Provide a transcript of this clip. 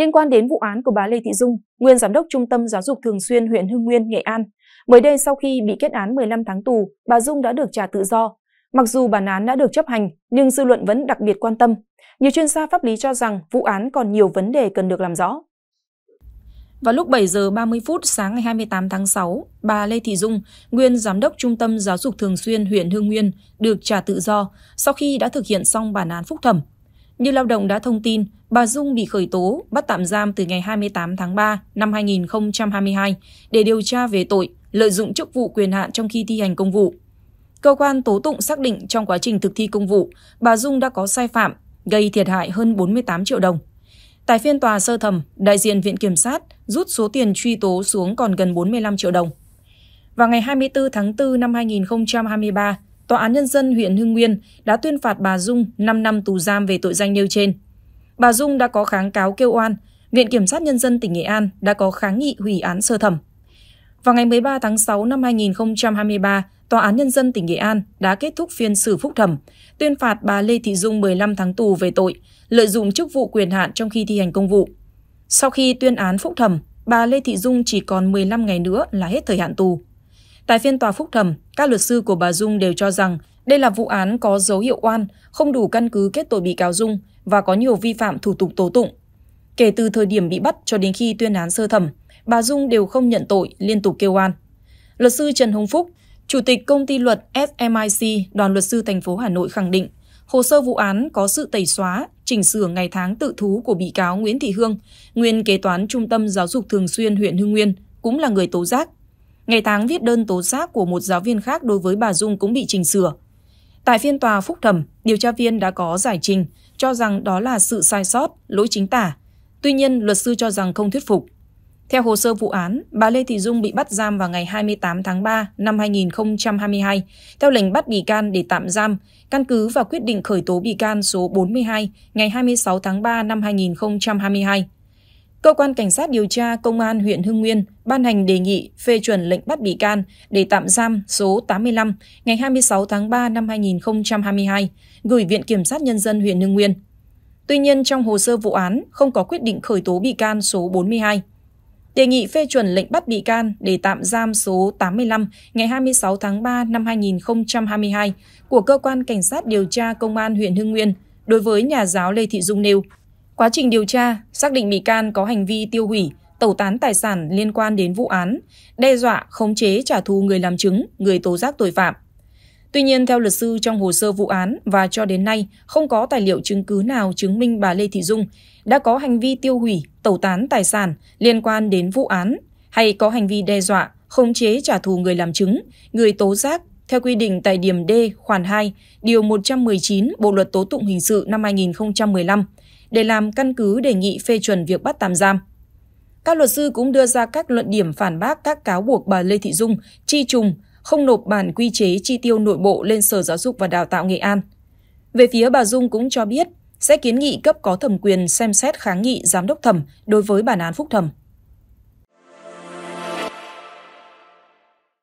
Liên quan đến vụ án của bà Lê Thị Dung, nguyên giám đốc Trung tâm Giáo dục Thường xuyên huyện Hưng Nguyên, Nghệ An, mới đây sau khi bị kết án 15 tháng tù, bà Dung đã được trả tự do. Mặc dù bản án đã được chấp hành, nhưng dư luận vẫn đặc biệt quan tâm. Nhiều chuyên gia pháp lý cho rằng vụ án còn nhiều vấn đề cần được làm rõ. Vào lúc 7 giờ 30 phút sáng ngày 28 tháng 6, bà Lê Thị Dung, nguyên giám đốc Trung tâm Giáo dục Thường xuyên huyện Hương Nguyên, được trả tự do sau khi đã thực hiện xong bản án phúc thẩm. Như lao động đã thông tin, bà Dung bị khởi tố, bắt tạm giam từ ngày 28 tháng 3 năm 2022 để điều tra về tội lợi dụng chức vụ quyền hạn trong khi thi hành công vụ. Cơ quan tố tụng xác định trong quá trình thực thi công vụ, bà Dung đã có sai phạm, gây thiệt hại hơn 48 triệu đồng. Tại phiên tòa sơ thẩm, đại diện Viện Kiểm sát rút số tiền truy tố xuống còn gần 45 triệu đồng. Vào ngày 24 tháng 4 năm 2023, Tòa án Nhân dân huyện Hưng Nguyên đã tuyên phạt bà Dung 5 năm tù giam về tội danh nêu trên. Bà Dung đã có kháng cáo kêu oan, Viện Kiểm sát Nhân dân tỉnh Nghệ An đã có kháng nghị hủy án sơ thẩm. Vào ngày 13 tháng 6 năm 2023, Tòa án Nhân dân tỉnh Nghệ An đã kết thúc phiên xử phúc thẩm, tuyên phạt bà Lê Thị Dung 15 tháng tù về tội lợi dụng chức vụ quyền hạn trong khi thi hành công vụ. Sau khi tuyên án phúc thẩm, bà Lê Thị Dung chỉ còn 15 ngày nữa là hết thời hạn tù. Tại phiên tòa phúc thẩm, các luật sư của bà Dung đều cho rằng đây là vụ án có dấu hiệu oan, không đủ căn cứ kết tội bị cáo Dung và có nhiều vi phạm thủ tục tố tụng. Kể từ thời điểm bị bắt cho đến khi tuyên án sơ thẩm, bà Dung đều không nhận tội, liên tục kêu oan. Luật sư Trần Hồng Phúc, Chủ tịch công ty luật SMIC, đoàn luật sư thành phố Hà Nội khẳng định, hồ sơ vụ án có sự tẩy xóa, chỉnh sửa ngày tháng tự thú của bị cáo Nguyễn Thị Hương, nguyên kế toán Trung tâm Giáo dục Thường xuyên huyện Hưng Nguyên, cũng là người tố giác. Ngày tháng viết đơn tố giác của một giáo viên khác đối với bà Dung cũng bị chỉnh sửa. Tại phiên tòa phúc thẩm, điều tra viên đã có giải trình cho rằng đó là sự sai sót, lỗi chính tả. Tuy nhiên, luật sư cho rằng không thuyết phục. Theo hồ sơ vụ án, bà Lê Thị Dung bị bắt giam vào ngày 28 tháng 3 năm 2022 theo lệnh bắt bị can để tạm giam, căn cứ và quyết định khởi tố bị can số 42 ngày 26 tháng 3 năm 2022 Cơ quan Cảnh sát điều tra Công an huyện Hưng Nguyên ban hành đề nghị phê chuẩn lệnh bắt bị can để tạm giam số 85 ngày 26 tháng 3 năm 2022 gửi Viện Kiểm sát Nhân dân huyện Hưng Nguyên. Tuy nhiên, trong hồ sơ vụ án không có quyết định khởi tố bị can số 42. Đề nghị phê chuẩn lệnh bắt bị can để tạm giam số 85 ngày 26 tháng 3 năm 2022 của Cơ quan Cảnh sát điều tra Công an huyện Hưng Nguyên đối với nhà giáo Lê Thị Dung nêu – Quá trình điều tra, xác định bị can có hành vi tiêu hủy, tẩu tán tài sản liên quan đến vụ án, đe dọa, khống chế trả thù người làm chứng, người tố giác tội phạm. Tuy nhiên, theo luật sư trong hồ sơ vụ án và cho đến nay, không có tài liệu chứng cứ nào chứng minh bà Lê Thị Dung đã có hành vi tiêu hủy, tẩu tán tài sản liên quan đến vụ án hay có hành vi đe dọa, khống chế trả thù người làm chứng, người tố giác theo quy định tại điểm D khoản 2, điều 119 Bộ luật tố tụng hình sự năm 2015 để làm căn cứ đề nghị phê chuẩn việc bắt tạm giam. Các luật sư cũng đưa ra các luận điểm phản bác các cáo buộc bà Lê Thị Dung chi trùng không nộp bản quy chế chi tiêu nội bộ lên Sở Giáo dục và Đào tạo Nghệ An. Về phía bà Dung cũng cho biết sẽ kiến nghị cấp có thẩm quyền xem xét kháng nghị giám đốc thẩm đối với bản án phúc thẩm.